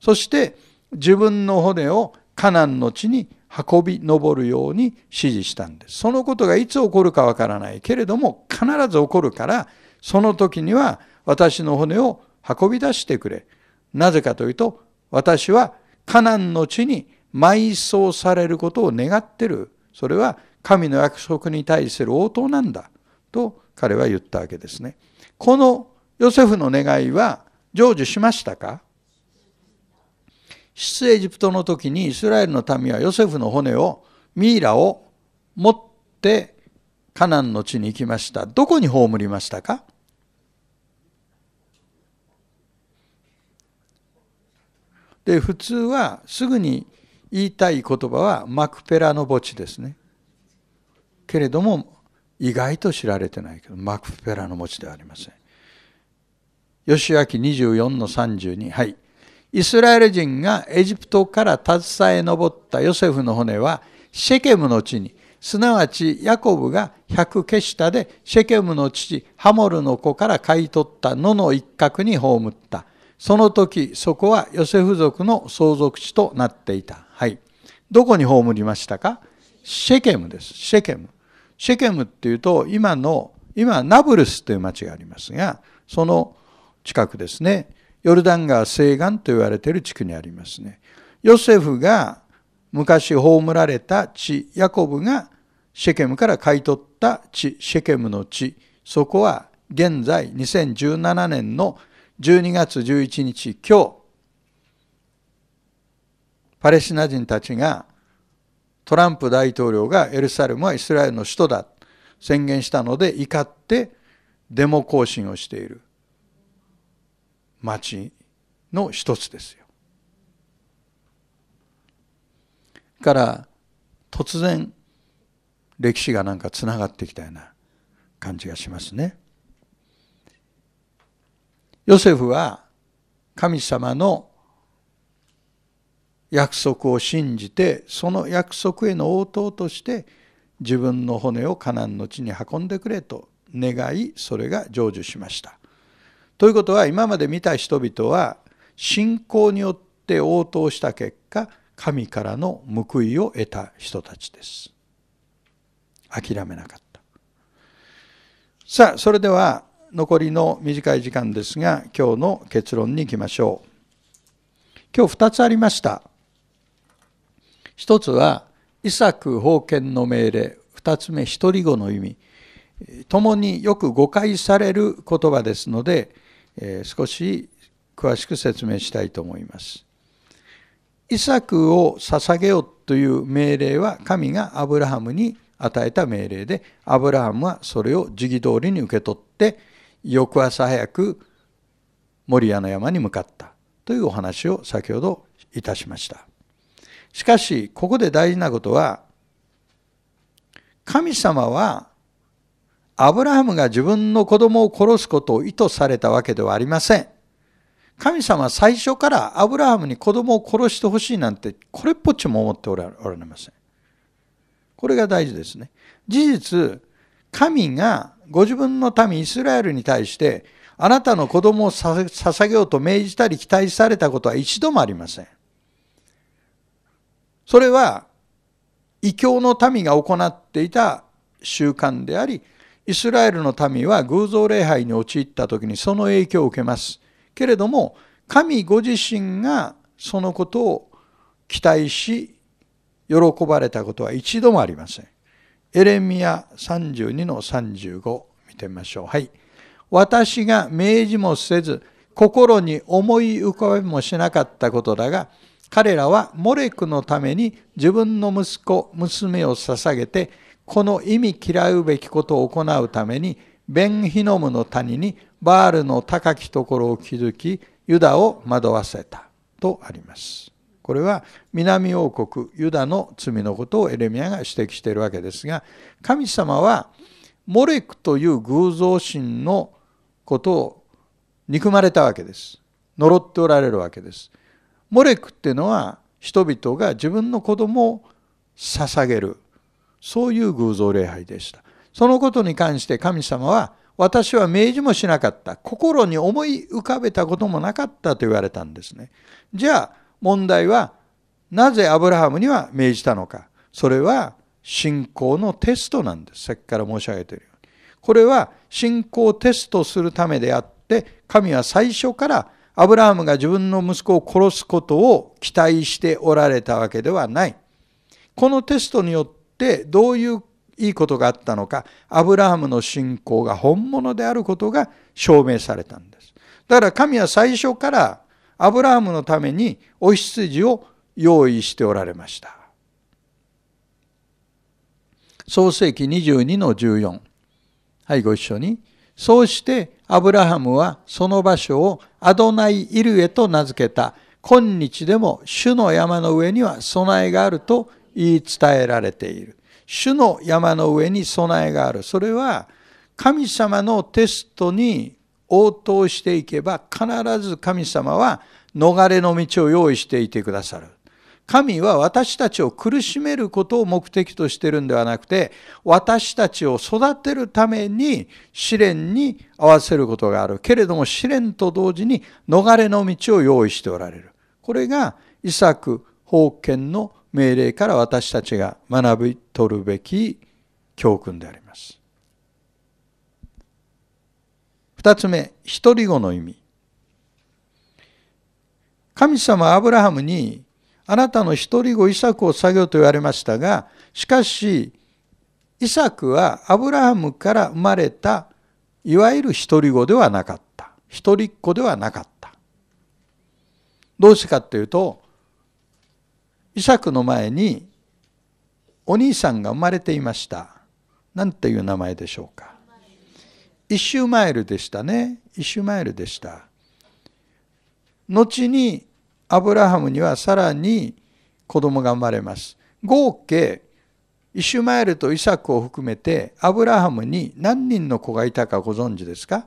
そして自分の骨をカナンの地に運び上るように指示したんです。そのことがいつ起こるかわからないけれども必ず起こるからその時には私の骨を運び出してくれ。なぜかというと私はカナンの地に埋葬されることを願ってる。それは神の約束に対する応答なんだ。と彼は言ったわけですね。このヨセフの願いは成就しましたか出エジプトの時にイスラエルの民はヨセフの骨をミイラを持ってカナンの地に行きましたどこに葬りましたかで普通はすぐに言いたい言葉はマクペラの墓地ですねけれども意外と知られてないけどマクペラの墓地ではありません。吉シ24の32はいイスラエル人がエジプトから携え上ったヨセフの骨はシェケムの地にすなわちヤコブが百ケシタでシェケムの父ハモルの子から買い取った野の一角に葬った。その時そこはヨセフ族の相続地となっていた。はい。どこに葬りましたかシェケムです。シェケム。シェケムっていうと今の今ナブルスという町がありますがその近くですね。ヨルダン川西岸と言われている地区にありますね。ヨセフが昔葬られた地、ヤコブがシェケムから買い取った地、シェケムの地、そこは現在2017年の12月11日、今日、パレスチナ人たちがトランプ大統領がエルサレムはイスラエルの首都だ宣言したので怒ってデモ行進をしている。町の一つですよ。から突然歴史がなんかつながってきたような感じがしますね。ヨセフは神様の約束を信じてその約束への応答として自分の骨をカナンの地に運んでくれと願いそれが成就しました。ということは今まで見た人々は信仰によって応答した結果神からの報いを得た人たちです。諦めなかった。さあそれでは残りの短い時間ですが今日の結論にいきましょう。今日2つありました。1つはイサク封建の命令2つ目独り子の意味ともによく誤解される言葉ですのでえ少し詳しく説明したいと思います。イサクを捧げよという命令は神がアブラハムに与えた命令でアブラハムはそれを時期通りに受け取って翌朝早くモリアの山に向かったというお話を先ほどいたしました。しかしここで大事なことは神様はアブラハムが自分の子供を殺すことを意図されたわけではありません。神様は最初からアブラハムに子供を殺してほしいなんて、これっぽっちも思っておられません。これが大事ですね。事実、神がご自分の民イスラエルに対して、あなたの子供を捧げようと命じたり期待されたことは一度もありません。それは、異教の民が行っていた習慣であり、イスラエルの民は偶像礼拝に陥った時にその影響を受けます。けれども、神ご自身がそのことを期待し、喜ばれたことは一度もありません。エレミア32の35見てみましょう。はい。私が明示もせず、心に思い浮かべもしなかったことだが、彼らはモレクのために自分の息子、娘を捧げて、この意味嫌うべきことを行うために、ベンヒノムの谷にバールの高きところを築き、ユダを惑わせたとあります。これは南王国ユダの罪のことをエレミアが指摘しているわけですが、神様はモレクという偶像神のことを憎まれたわけです。呪っておられるわけです。モレクっていうのは人々が自分の子供を捧げるそういう偶像礼拝でした。そのことに関して神様は、私は明示もしなかった。心に思い浮かべたこともなかったと言われたんですね。じゃあ、問題は、なぜアブラハムには命じたのか。それは、信仰のテストなんです。さっきから申し上げているように。これは、信仰をテストするためであって、神は最初からアブラハムが自分の息子を殺すことを期待しておられたわけではない。このテストによってでどういういいことがあったのかアブラハムの信仰が本物であることが証明されたんですだから神は最初からアブラハムのためにお羊を用意しておられました創世紀22の14はいご一緒にそうしてアブラハムはその場所をアドナイ・イルエと名付けた今日でも主の山の上には備えがあると言い伝えられている。主の山の上に備えがある。それは神様のテストに応答していけば必ず神様は逃れの道を用意していてくださる。神は私たちを苦しめることを目的としてるんではなくて、私たちを育てるために試練に合わせることがある。けれども試練と同時に逃れの道を用意しておられる。これがイサク封建の命令から私たちが学び取るべき教訓であります。二つ目、独り子の意味。神様アブラハムに、あなたの独り子イサクを作業と言われましたが、しかし、イサクはアブラハムから生まれた、いわゆる独り子ではなかった。一人っ子ではなかった。どうしてかっていうと、イサクの前にお兄さんが生まれていました。何ていう名前でしょうか。イシュマエルでしたね。イシュマエルでした。後にアブラハムにはさらに子供が生まれます。合計イシュマエルとイサクを含めてアブラハムに何人の子がいたかご存知ですか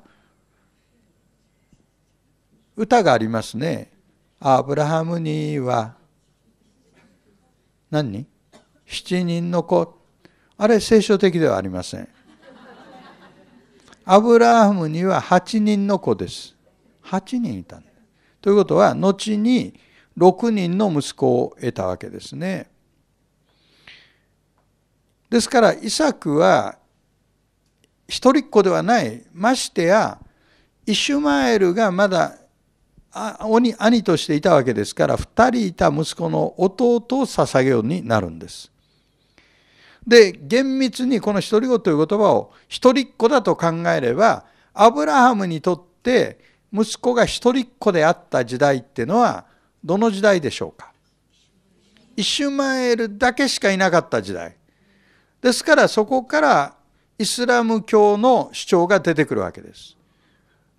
歌がありますね。アブラハムには何人七人の子。あれ聖書的ではありません。アブラハムには8人の子です。8人いたんだ。ということは、後に6人の息子を得たわけですね。ですから、イサクは一人っ子ではない、ましてや、イシュマエルがまだ兄としていたわけですから、2人いた息子の弟を捧げようになるんです。で、厳密にこの独り言という言葉を一人っ子だと考えれば、アブラハムにとって息子が一人っ子であった時代っていうのは、どの時代でしょうか。イシュマエルだけしかいなかった時代。ですからそこからイスラム教の主張が出てくるわけです。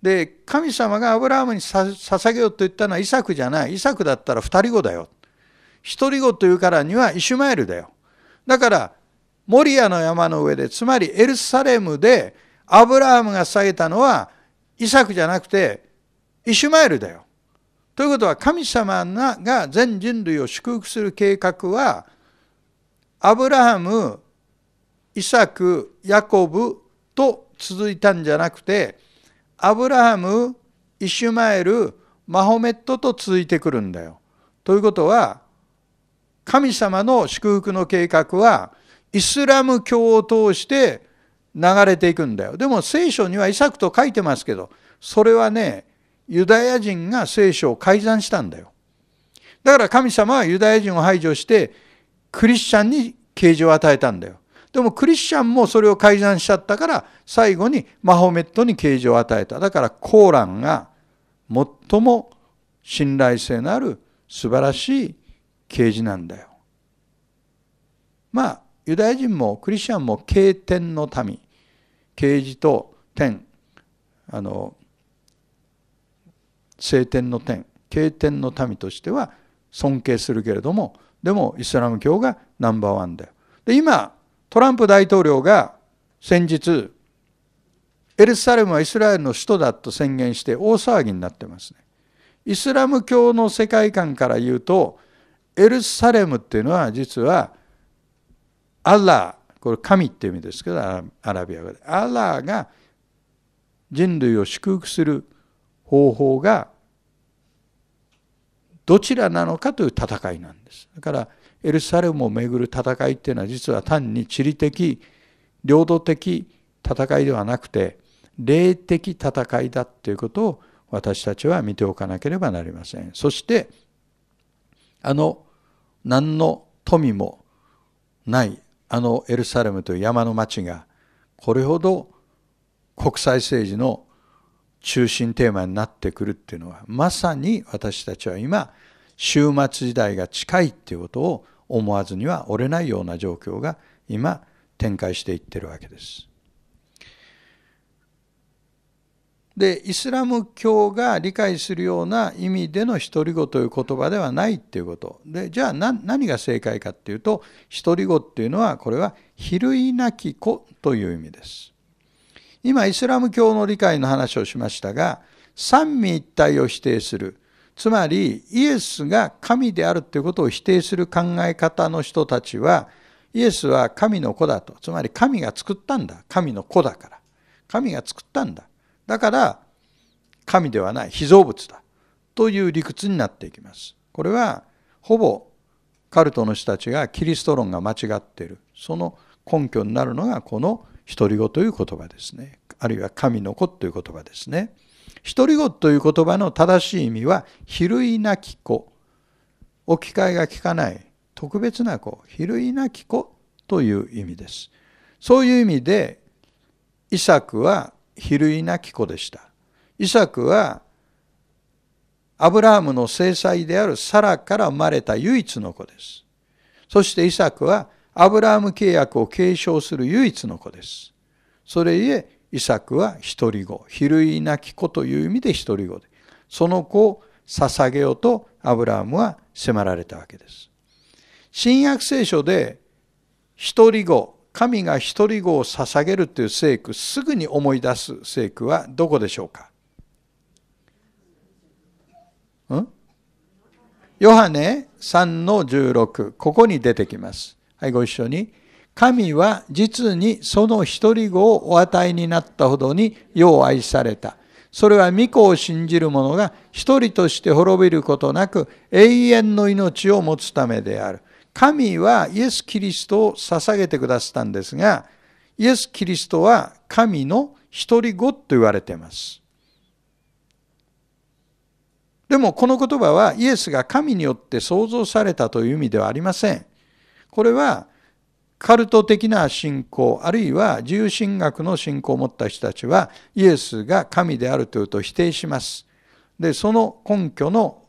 で神様がアブラハムに捧げようと言ったのはイサクじゃないイサクだったら二人子だよ一人子というからにはイシュマエルだよだからモリアの山の上でつまりエルサレムでアブラハムが捧げたのはイサクじゃなくてイシュマエルだよということは神様が全人類を祝福する計画はアブラハムイサクヤコブと続いたんじゃなくてアブラハムイシュマエルマホメットと続いてくるんだよ。ということは神様の祝福の計画はイスラム教を通して流れていくんだよ。でも聖書にはイサクと書いてますけどそれはねユダヤ人が聖書を改ざんしたんだよ。だから神様はユダヤ人を排除してクリスチャンに啓示を与えたんだよ。でもクリスチャンもそれを改ざんしちゃったから最後にマホメットに啓示を与えた。だからコーランが最も信頼性のある素晴らしい啓示なんだよ。まあユダヤ人もクリスチャンも経典の民啓示と天あの聖典の天経典の民としては尊敬するけれどもでもイスラム教がナンバーワンだよ。で今トランプ大統領が先日、エルサレムはイスラエルの首都だと宣言して大騒ぎになってますね。イスラム教の世界観から言うと、エルサレムっていうのは実は、アラー、これ神っていう意味ですけど、アラビア語で。アラーが人類を祝福する方法がどちらなのかという戦いなんです。だからエルサレムをめぐる戦いっていうのは実は単に地理的領土的戦いではなくて霊的戦いだということを私たちは見ておかなければなりませんそしてあの何の富もないあのエルサレムという山の町がこれほど国際政治の中心テーマになってくるっていうのはまさに私たちは今終末時代が近いっていうことを思わずには折れないような状況が今展開していってるわけです。でイスラム教が理解するような意味での独り言という言葉ではないっていうことでじゃあ何が正解かっていうと独り言っていうのはこれは「比類なき子」という意味です。今イスラム教の理解の話をしましたが三位一体を否定するつまりイエスが神であるということを否定する考え方の人たちはイエスは神の子だとつまり神が作ったんだ神の子だから神が作ったんだだから神ではない被造物だという理屈になっていきますこれはほぼカルトの人たちがキリスト論が間違っているその根拠になるのがこの「独り言」という言葉ですねあるいは「神の子」という言葉ですね。独り言という言葉の正しい意味は、比類なき子。置き換えが効かない特別な子、比類なき子という意味です。そういう意味で、イサクは比類なき子でした。イサクはアブラハムの正妻であるサラから生まれた唯一の子です。そしてイサクはアブラハム契約を継承する唯一の子です。それゆえイサクは独り子、比類なき子という意味で独り子で、その子を捧げようとアブラハムは迫られたわけです。新約聖書で独り子、神が独り子を捧げるという聖句、すぐに思い出す聖句はどこでしょうかんヨハネ3の16、ここに出てきます。はい、ご一緒に。神は実にその一人子をお与えになったほどによう愛された。それは御子を信じる者が一人として滅びることなく永遠の命を持つためである。神はイエス・キリストを捧げてくださったんですが、イエス・キリストは神の一人子と言われています。でもこの言葉はイエスが神によって創造されたという意味ではありません。これはカルト的な信仰、あるいは自由神学の信仰を持った人たちは、イエスが神であるというと否定します。で、その根拠の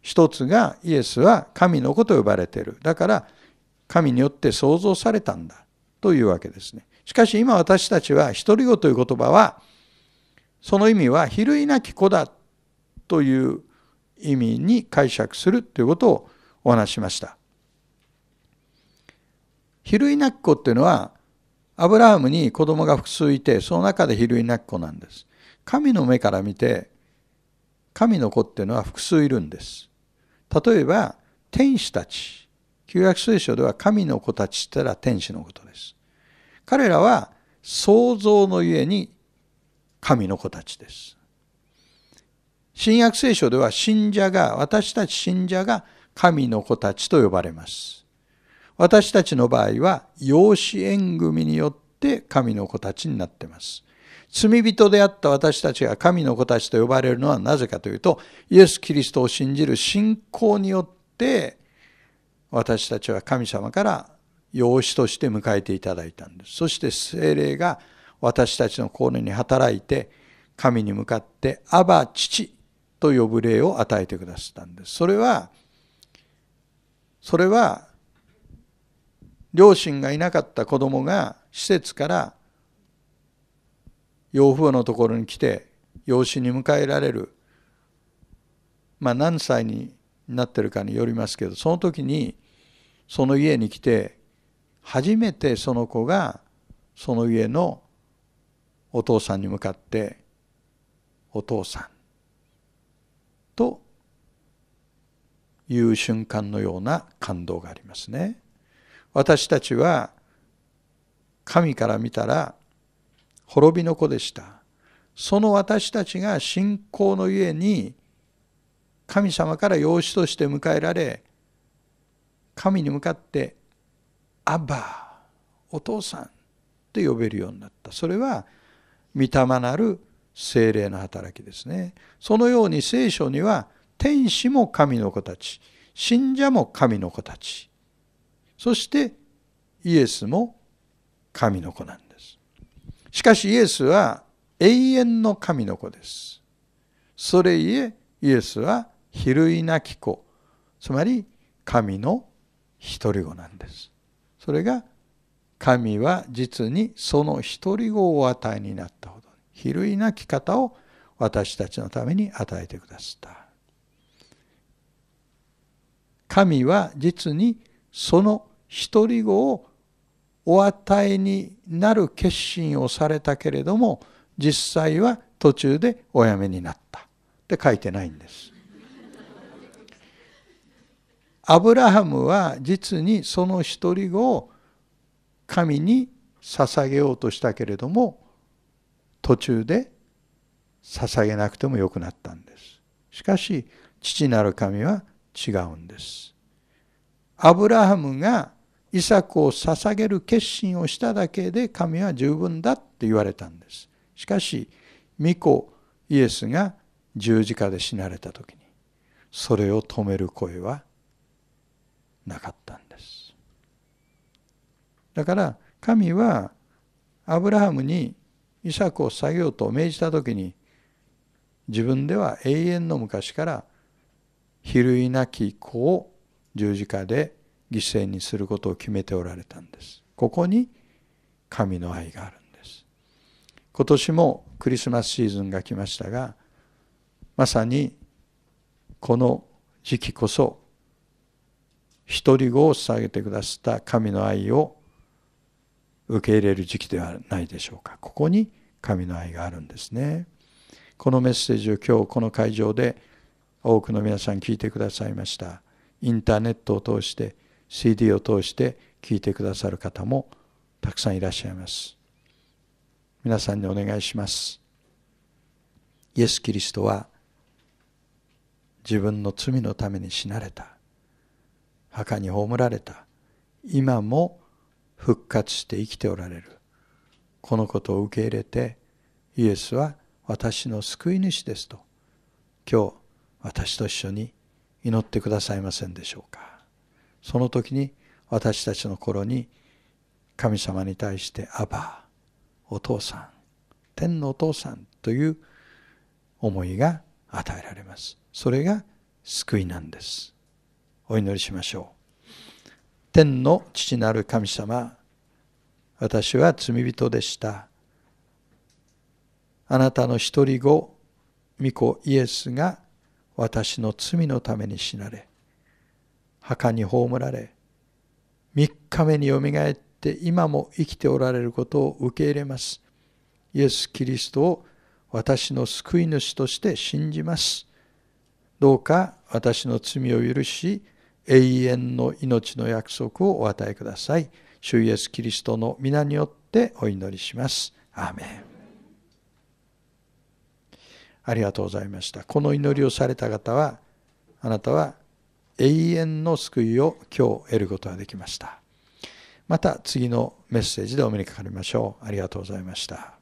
一つが、イエスは神の子と呼ばれている。だから、神によって創造されたんだ。というわけですね。しかし今私たちは、独り語という言葉は、その意味は、比類なき子だという意味に解釈するということをお話しました。比類なき子っていうのはアブラハムに子供が複数いてその中で比類なき子なんです。神の目から見て神の子っていうのは複数いるんです。例えば天使たち旧約聖書では神の子たちって言ったら天使のことです。彼らは創造のゆえに神の子たちです。新約聖書では信者が私たち信者が神の子たちと呼ばれます。私たちの場合は養子縁組によって神の子たちになっています。罪人であった私たちが神の子たちと呼ばれるのはなぜかというと、イエス・キリストを信じる信仰によって、私たちは神様から養子として迎えていただいたんです。そして精霊が私たちの心に働いて、神に向かって、アバ、父と呼ぶ霊を与えてくださったんです。それは、それは両親がいなかった子供が施設から養父母のところに来て養子に迎えられるまあ何歳になってるかによりますけどその時にその家に来て初めてその子がその家のお父さんに向かって「お父さん」という瞬間のような感動がありますね。私たちは神から見たら滅びの子でした。その私たちが信仰のゆえに神様から養子として迎えられ神に向かって「アバお父さん」って呼べるようになったそれは御霊なる精霊の働きですねそのように聖書には天使も神の子たち信者も神の子たちそしてイエスも神の子なんです。しかしイエスは永遠の神の子です。それゆえイエスは比類なき子、つまり神の独り子なんです。それが神は実にその独り子をお与えになったほど、比類なき方を私たちのために与えてくださった。神は実にその独り子をお与えになる決心をされたけれども実際は途中でおやめになったって書いてないんです。アブラハムは実にその独り子を神に捧げようとしたけれども途中で捧げなくてもよくなったんです。しかし父なる神は違うんです。アブラハムがイサクを捧げる決心をしただけで神は十分だって言われたんです。しかし、巫女イエスが十字架で死なれた時に、それを止める声はなかったんです。だから神はアブラハムにイ作を下げようと命じた時に自分では永遠の昔から比類なき子を十字架で犠牲にすることを決めておられたんですここに神の愛があるんです今年もクリスマスシーズンが来ましたがまさにこの時期こそ一人子を捧げてくださった神の愛を受け入れる時期ではないでしょうかここに神の愛があるんですねこのメッセージを今日この会場で多くの皆さん聞いてくださいましたインターネットを通して CD を通して聴いてくださる方もたくさんいらっしゃいます皆さんにお願いしますイエス・キリストは自分の罪のために死なれた墓に葬られた今も復活して生きておられるこのことを受け入れてイエスは私の救い主ですと今日私と一緒に祈ってくださいませんでしょうかその時に私たちの頃に神様に対して「アバお父さん天のお父さん」という思いが与えられますそれが救いなんですお祈りしましょう天の父なる神様私は罪人でしたあなたの一人子御子イエスが私の罪のために死なれ墓に葬られ3日目によみがえって今も生きておられることを受け入れますイエス・キリストを私の救い主として信じますどうか私の罪を許し永遠の命の約束をお与えください主イエス・キリストの皆によってお祈りしますアーメンありがとうございましたこの祈りをされた方はあなたは永遠の救いを今日得ることができましたまた次のメッセージでお目にかかりましょうありがとうございました